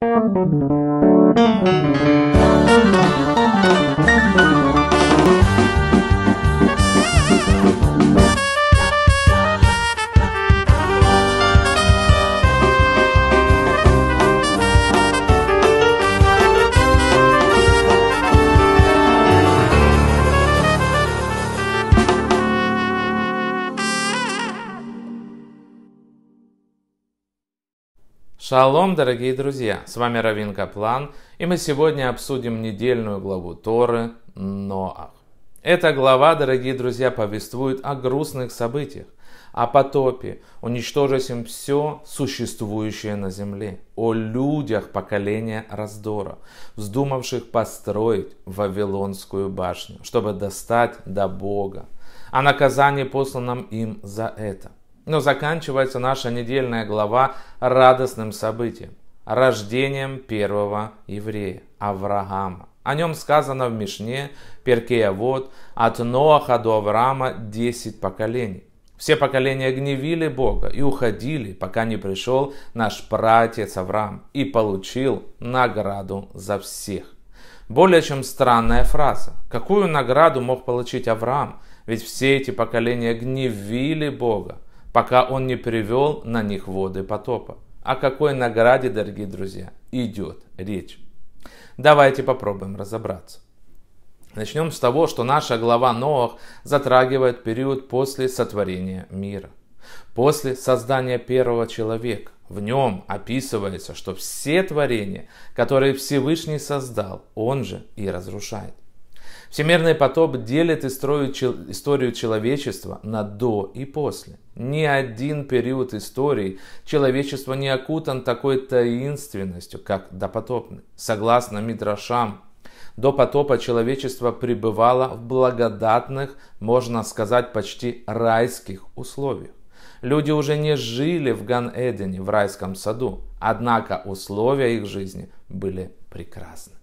Thank you. Шалом, дорогие друзья! С вами Равин Каплан, и мы сегодня обсудим недельную главу Торы Ноах. Эта глава, дорогие друзья, повествует о грустных событиях, о потопе, уничтожившем все существующее на земле, о людях поколения раздора, вздумавших построить Вавилонскую башню, чтобы достать до Бога, о наказании, посланном им за это. Но заканчивается наша недельная глава радостным событием – рождением первого еврея Авраама. О нем сказано в Мишне, Перкея Вод, от Ноаха до Авраама 10 поколений. Все поколения гневили Бога и уходили, пока не пришел наш пратец Авраам и получил награду за всех. Более чем странная фраза. Какую награду мог получить Авраам? Ведь все эти поколения гневили Бога пока он не привел на них воды потопа. О какой награде, дорогие друзья, идет речь? Давайте попробуем разобраться. Начнем с того, что наша глава Ноах затрагивает период после сотворения мира. После создания первого человека. В нем описывается, что все творения, которые Всевышний создал, он же и разрушает. Всемирный потоп делит и строит историю человечества на до и после. Ни один период истории человечества не окутан такой таинственностью, как допотопный. Согласно Мидрашам, до потопа человечество пребывало в благодатных, можно сказать, почти райских условиях. Люди уже не жили в Ган-Эдене, в райском саду, однако условия их жизни были прекрасны.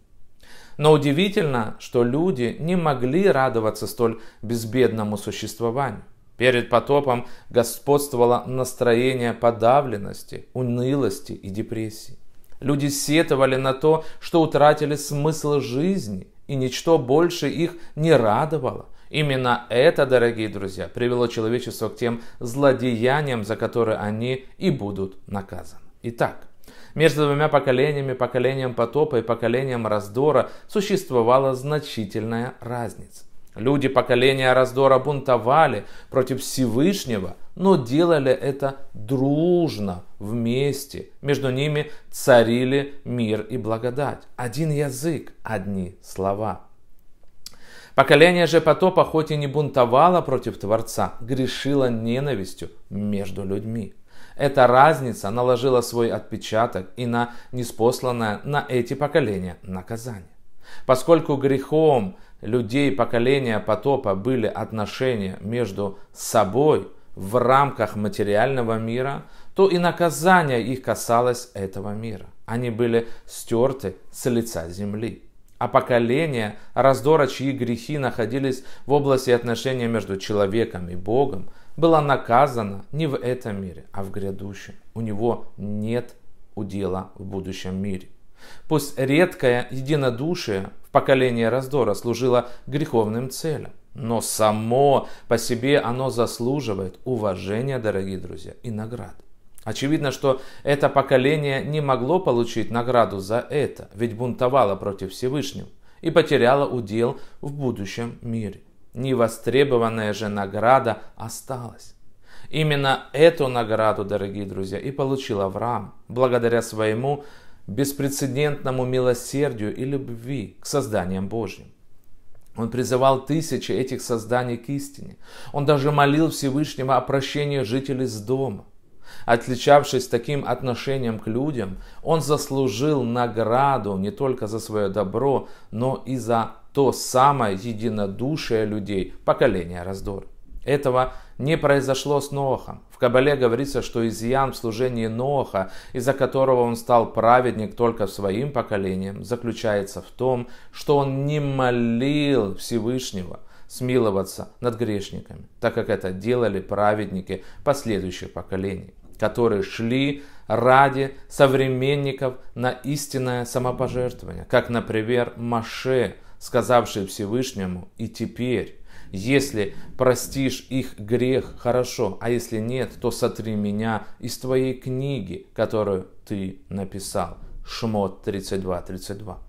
Но удивительно, что люди не могли радоваться столь безбедному существованию. Перед потопом господствовало настроение подавленности, унылости и депрессии. Люди сетовали на то, что утратили смысл жизни, и ничто больше их не радовало. Именно это, дорогие друзья, привело человечество к тем злодеяниям, за которые они и будут наказаны. Итак, между двумя поколениями, поколением потопа и поколением раздора, существовала значительная разница. Люди поколения раздора бунтовали против Всевышнего, но делали это дружно, вместе. Между ними царили мир и благодать. Один язык, одни слова. Поколение же потопа хоть и не бунтовало против Творца, грешило ненавистью между людьми. Эта разница наложила свой отпечаток и на неспосланное на эти поколения наказание. Поскольку грехом людей поколения потопа были отношения между собой в рамках материального мира, то и наказание их касалось этого мира. Они были стерты с лица земли. А поколения раздора, чьи грехи находились в области отношения между человеком и Богом – была наказана не в этом мире, а в грядущем. У него нет удела в будущем мире. Пусть редкое единодушие в поколении раздора служило греховным целям, но само по себе оно заслуживает уважения, дорогие друзья, и наград. Очевидно, что это поколение не могло получить награду за это, ведь бунтовало против Всевышнего и потеряло удел в будущем мире невостребованная же награда осталась. Именно эту награду, дорогие друзья, и получил Авраам, благодаря своему беспрецедентному милосердию и любви к созданиям Божьим. Он призывал тысячи этих созданий к истине. Он даже молил Всевышнего о прощении жителей с дома – отличавшись таким отношением к людям, он заслужил награду не только за свое добро, но и за то самое единодушие людей, поколения раздор. Этого не произошло с Ноахом. В Кабале говорится, что изъян в служении Ноаха, из-за которого он стал праведник только своим поколением, заключается в том, что он не молил Всевышнего смиловаться над грешниками, так как это делали праведники последующих поколений которые шли ради современников на истинное самопожертвование, как, например, Маше, сказавший Всевышнему, «И теперь, если простишь их грех, хорошо, а если нет, то сотри меня из твоей книги, которую ты написал». Шмот 32.32. 32.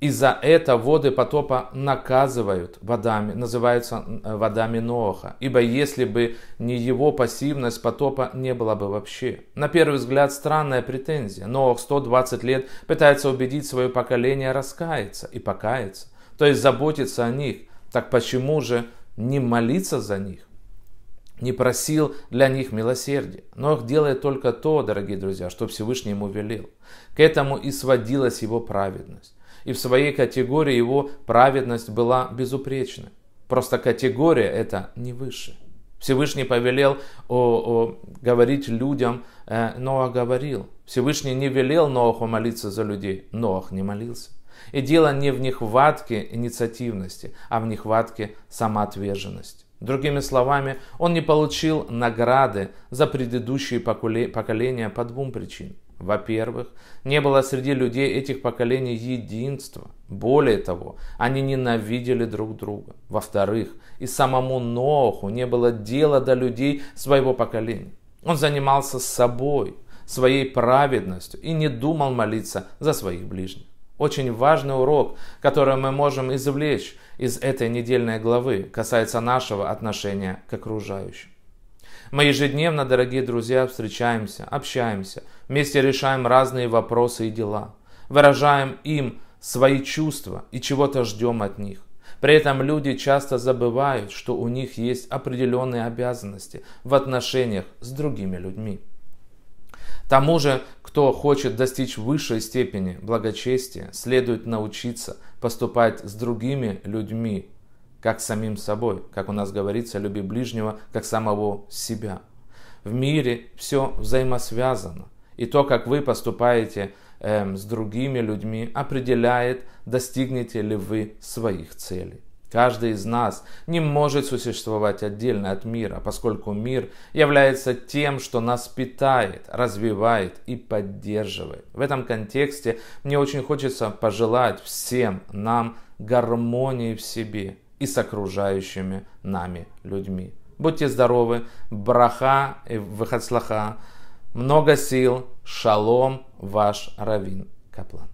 И за это воды потопа наказывают водами, называются э, водами Ноаха. Ибо если бы не его пассивность, потопа не было бы вообще. На первый взгляд странная претензия. Ноах 120 лет пытается убедить свое поколение раскаяться и покаяться. То есть заботиться о них. Так почему же не молиться за них? не просил для них милосердия. но делает только то, дорогие друзья, что Всевышний ему велел. К этому и сводилась его праведность и в своей категории его праведность была безупречна. Просто категория это не выше. Всевышний повелел о, о, говорить людям, э, Ноах говорил. Всевышний не велел Ноаху молиться за людей, Ноах не молился. И дело не в нехватке инициативности, а в нехватке самоотверженности. Другими словами, он не получил награды за предыдущие поколения по двум причинам. Во-первых, не было среди людей этих поколений единства. Более того, они ненавидели друг друга. Во-вторых, и самому Ноху не было дела до людей своего поколения. Он занимался собой, своей праведностью и не думал молиться за своих ближних. Очень важный урок, который мы можем извлечь из этой недельной главы, касается нашего отношения к окружающим. Мы ежедневно, дорогие друзья, встречаемся, общаемся, вместе решаем разные вопросы и дела, выражаем им свои чувства и чего-то ждем от них. При этом люди часто забывают, что у них есть определенные обязанности в отношениях с другими людьми. Тому же, кто хочет достичь высшей степени благочестия, следует научиться поступать с другими людьми как самим собой, как у нас говорится, люби ближнего, как самого себя. В мире все взаимосвязано, и то, как вы поступаете э, с другими людьми, определяет, достигнете ли вы своих целей. Каждый из нас не может существовать отдельно от мира, поскольку мир является тем, что нас питает, развивает и поддерживает. В этом контексте мне очень хочется пожелать всем нам гармонии в себе, и с окружающими нами людьми. Будьте здоровы, браха и выход слаха, много сил, шалом, ваш Равин Каплан.